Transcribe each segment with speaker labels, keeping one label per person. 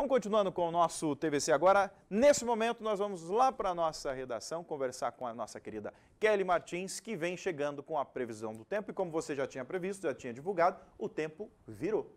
Speaker 1: Vamos continuando com o nosso TVC agora. Nesse momento, nós vamos lá para a nossa redação conversar com a nossa querida Kelly Martins, que vem chegando com a previsão do tempo. E como você já tinha previsto, já tinha divulgado, o tempo virou.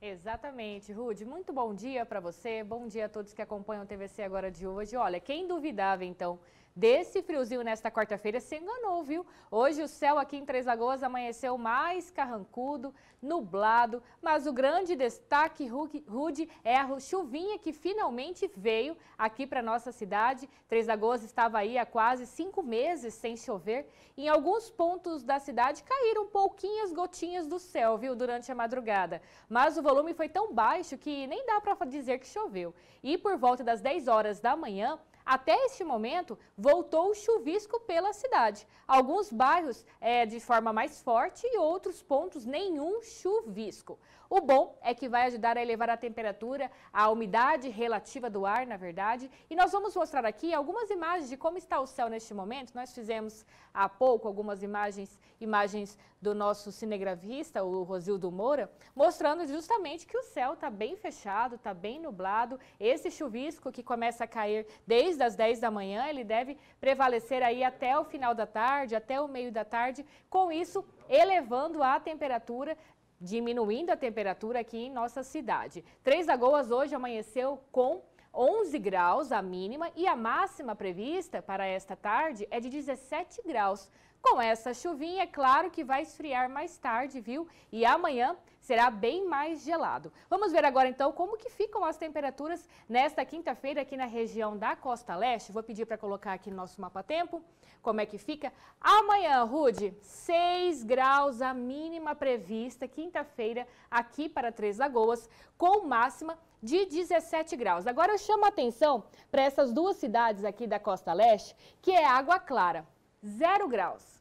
Speaker 2: Exatamente, Rude. Muito bom dia para você, bom dia a todos que acompanham o TVC agora de hoje. Olha, quem duvidava então desse friozinho nesta quarta-feira se enganou, viu? Hoje o céu aqui em Três Lagoas amanheceu mais carrancudo, nublado, mas o grande destaque, Rude, é a chuvinha que finalmente veio aqui para nossa cidade. Três Lagoas estava aí há quase cinco meses sem chover. Em alguns pontos da cidade caíram pouquinhas gotinhas do céu, viu, durante a madrugada. Mas o volume foi tão baixo que nem dá para dizer que choveu. E por volta das 10 horas da manhã, até este momento, voltou o chuvisco pela cidade. Alguns bairros é, de forma mais forte e outros pontos nenhum chuvisco. O bom é que vai ajudar a elevar a temperatura, a umidade relativa do ar, na verdade. E nós vamos mostrar aqui algumas imagens de como está o céu neste momento. Nós fizemos há pouco algumas imagens, imagens do nosso cinegrafista, o Rosildo Moura, mostrando justamente que o céu está bem fechado, está bem nublado. Esse chuvisco que começa a cair desde desde as 10 da manhã, ele deve prevalecer aí até o final da tarde, até o meio da tarde, com isso elevando a temperatura diminuindo a temperatura aqui em nossa cidade. Três Lagoas hoje amanheceu com 11 graus a mínima e a máxima prevista para esta tarde é de 17 graus. Com essa chuvinha, é claro que vai esfriar mais tarde, viu? E amanhã será bem mais gelado. Vamos ver agora então como que ficam as temperaturas nesta quinta-feira aqui na região da Costa Leste. Vou pedir para colocar aqui no nosso mapa tempo como é que fica. Amanhã, Rude, 6 graus a mínima prevista, quinta-feira, aqui para Três Lagoas, com máxima de 17 graus. Agora eu chamo a atenção para essas duas cidades aqui da Costa Leste, que é Água Clara. 0 graus.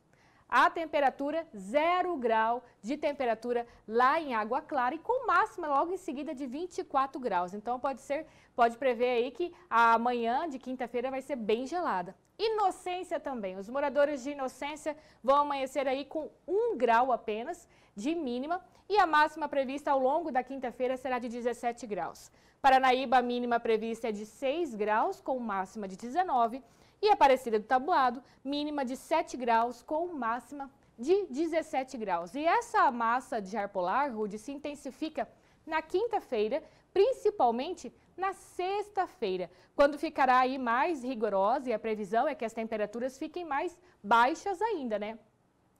Speaker 2: A temperatura, 0 grau de temperatura lá em água clara e com máxima logo em seguida de 24 graus. Então pode ser, pode prever aí que a manhã de quinta-feira vai ser bem gelada. Inocência também. Os moradores de Inocência vão amanhecer aí com 1 grau apenas de mínima e a máxima prevista ao longo da quinta-feira será de 17 graus. Paranaíba, a mínima prevista é de 6 graus com máxima de 19 graus. E Aparecida do Tabuado, mínima de 7 graus com máxima de 17 graus. E essa massa de ar polar, Rude, se intensifica na quinta-feira, principalmente na sexta-feira, quando ficará aí mais rigorosa e a previsão é que as temperaturas fiquem mais baixas ainda, né?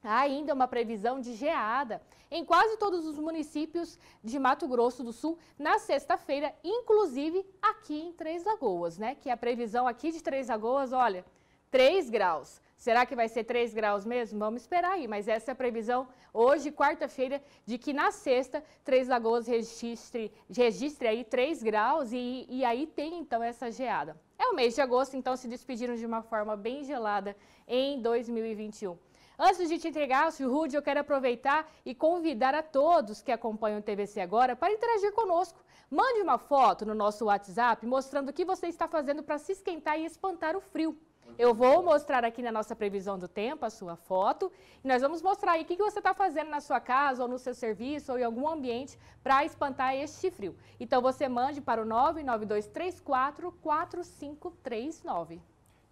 Speaker 2: Há tá? ainda é uma previsão de geada em quase todos os municípios de Mato Grosso do Sul na sexta-feira, inclusive aqui em Três Lagoas, né? Que a previsão aqui de Três Lagoas, olha, 3 graus. Será que vai ser 3 graus mesmo? Vamos esperar aí, mas essa é a previsão hoje, quarta-feira, de que na sexta, Três Lagoas registre, registre aí 3 graus e, e aí tem então essa geada. É o mês de agosto, então se despediram de uma forma bem gelada em 2021. Antes de te entregar, Rude, eu quero aproveitar e convidar a todos que acompanham o TVC agora para interagir conosco. Mande uma foto no nosso WhatsApp mostrando o que você está fazendo para se esquentar e espantar o frio. Eu vou mostrar aqui na nossa previsão do tempo a sua foto e nós vamos mostrar aí o que você está fazendo na sua casa ou no seu serviço ou em algum ambiente para espantar este frio. Então você mande para o 992344539.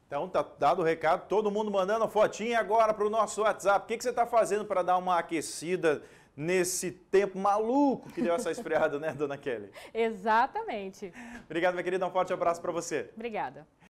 Speaker 1: Então tá dado o recado, todo mundo mandando a fotinha agora para o nosso WhatsApp. O que, que você está fazendo para dar uma aquecida nesse tempo maluco que deu essa esfriada, né, dona Kelly?
Speaker 2: Exatamente.
Speaker 1: Obrigado, minha querida. Um forte abraço para você.
Speaker 2: Obrigada.